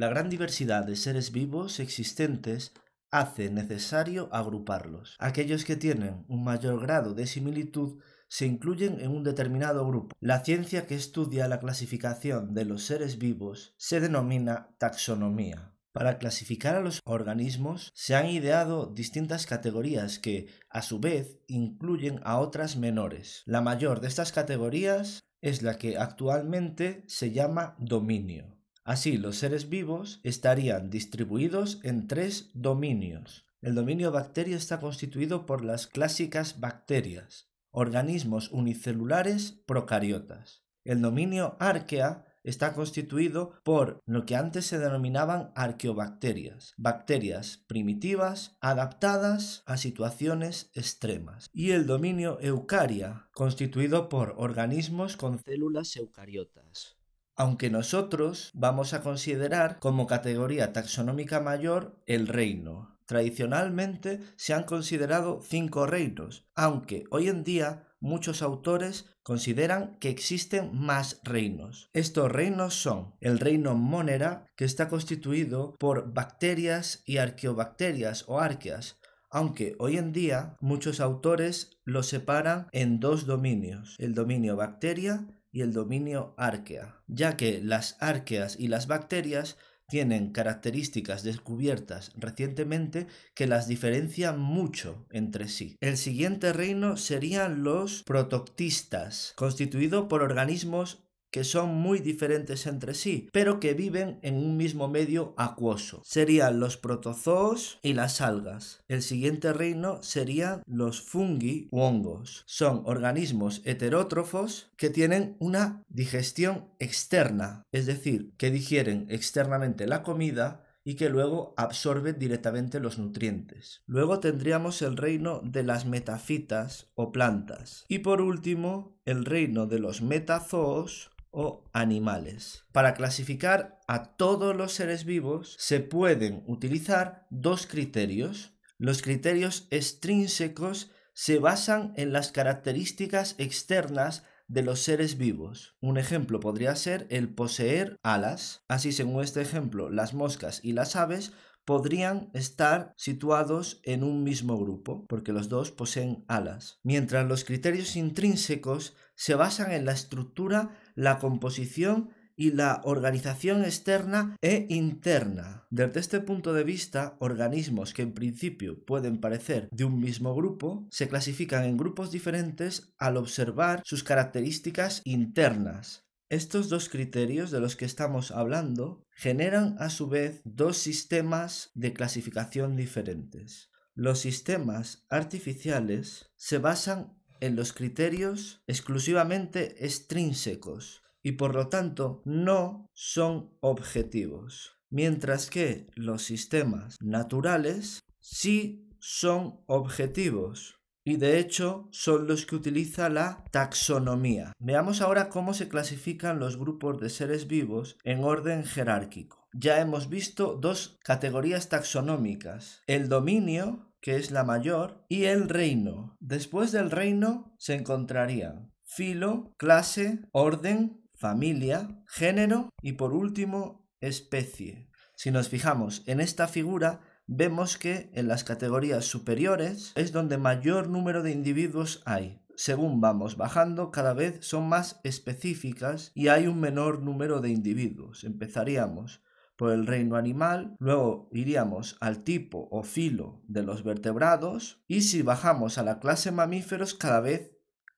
La gran diversidad de seres vivos existentes hace necesario agruparlos. Aquellos que tienen un mayor grado de similitud se incluyen en un determinado grupo. La ciencia que estudia la clasificación de los seres vivos se denomina taxonomía. Para clasificar a los organismos se han ideado distintas categorías que, a su vez, incluyen a otras menores. La mayor de estas categorías es la que actualmente se llama dominio. Así, los seres vivos estarían distribuidos en tres dominios. El dominio bacteria está constituido por las clásicas bacterias, organismos unicelulares procariotas. El dominio arquea está constituido por lo que antes se denominaban arqueobacterias, bacterias primitivas adaptadas a situaciones extremas, y el dominio eucaria, constituido por organismos con células eucariotas aunque nosotros vamos a considerar como categoría taxonómica mayor el reino. Tradicionalmente se han considerado cinco reinos, aunque hoy en día muchos autores consideran que existen más reinos. Estos reinos son el reino Monera, que está constituido por bacterias y arqueobacterias o arqueas, aunque hoy en día muchos autores lo separan en dos dominios, el dominio bacteria y el dominio arquea, ya que las arqueas y las bacterias tienen características descubiertas recientemente que las diferencian mucho entre sí. El siguiente reino serían los protoctistas, constituido por organismos que son muy diferentes entre sí, pero que viven en un mismo medio acuoso. Serían los protozoos y las algas. El siguiente reino serían los fungi u hongos. Son organismos heterótrofos que tienen una digestión externa, es decir, que digieren externamente la comida y que luego absorben directamente los nutrientes. Luego tendríamos el reino de las metafitas o plantas. Y por último, el reino de los metazoos o animales. Para clasificar a todos los seres vivos se pueden utilizar dos criterios. Los criterios extrínsecos se basan en las características externas de los seres vivos. Un ejemplo podría ser el poseer alas. Así, según este ejemplo, las moscas y las aves podrían estar situados en un mismo grupo, porque los dos poseen alas. Mientras los criterios intrínsecos se basan en la estructura la composición y la organización externa e interna. Desde este punto de vista, organismos que en principio pueden parecer de un mismo grupo se clasifican en grupos diferentes al observar sus características internas. Estos dos criterios de los que estamos hablando generan a su vez dos sistemas de clasificación diferentes. Los sistemas artificiales se basan en los criterios exclusivamente extrínsecos y por lo tanto no son objetivos, mientras que los sistemas naturales sí son objetivos y de hecho son los que utiliza la taxonomía. Veamos ahora cómo se clasifican los grupos de seres vivos en orden jerárquico. Ya hemos visto dos categorías taxonómicas, el dominio que es la mayor, y el reino. Después del reino se encontrarían filo, clase, orden, familia, género y por último especie. Si nos fijamos en esta figura, vemos que en las categorías superiores es donde mayor número de individuos hay. Según vamos bajando, cada vez son más específicas y hay un menor número de individuos. Empezaríamos por el reino animal, luego iríamos al tipo o filo de los vertebrados y si bajamos a la clase mamíferos cada vez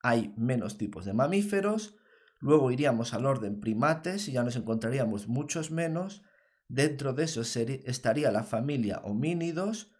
hay menos tipos de mamíferos, luego iríamos al orden primates y ya nos encontraríamos muchos menos, dentro de eso estaría la familia homínidos,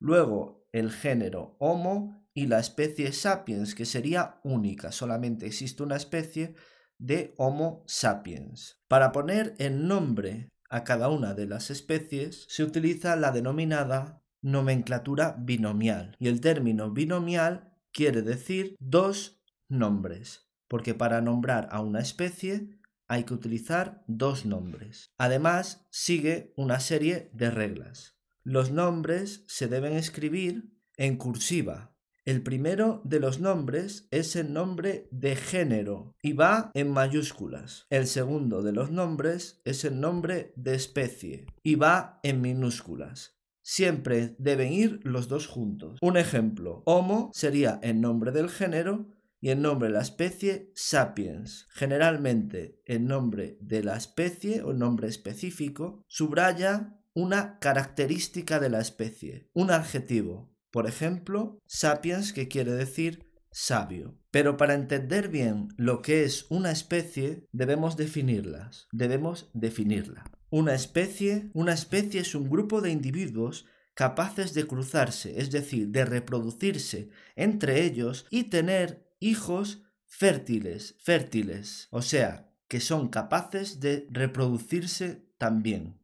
luego el género Homo y la especie sapiens que sería única, solamente existe una especie de Homo sapiens. Para poner el nombre a cada una de las especies, se utiliza la denominada nomenclatura binomial. Y el término binomial quiere decir dos nombres, porque para nombrar a una especie hay que utilizar dos nombres. Además, sigue una serie de reglas. Los nombres se deben escribir en cursiva el primero de los nombres es el nombre de género y va en mayúsculas. El segundo de los nombres es el nombre de especie y va en minúsculas. Siempre deben ir los dos juntos. Un ejemplo, homo sería el nombre del género y el nombre de la especie sapiens. Generalmente el nombre de la especie o nombre específico subraya una característica de la especie, un adjetivo, por ejemplo, sapiens, que quiere decir sabio. Pero para entender bien lo que es una especie, debemos definirlas. Debemos definirla. Una especie, una especie es un grupo de individuos capaces de cruzarse, es decir, de reproducirse entre ellos y tener hijos fértiles, fértiles, o sea, que son capaces de reproducirse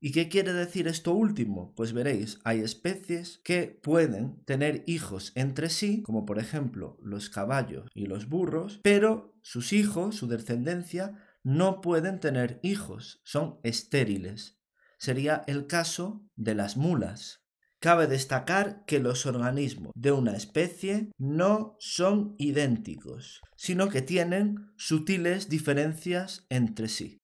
¿Y qué quiere decir esto último? Pues veréis, hay especies que pueden tener hijos entre sí, como por ejemplo los caballos y los burros, pero sus hijos, su descendencia, no pueden tener hijos, son estériles. Sería el caso de las mulas. Cabe destacar que los organismos de una especie no son idénticos, sino que tienen sutiles diferencias entre sí.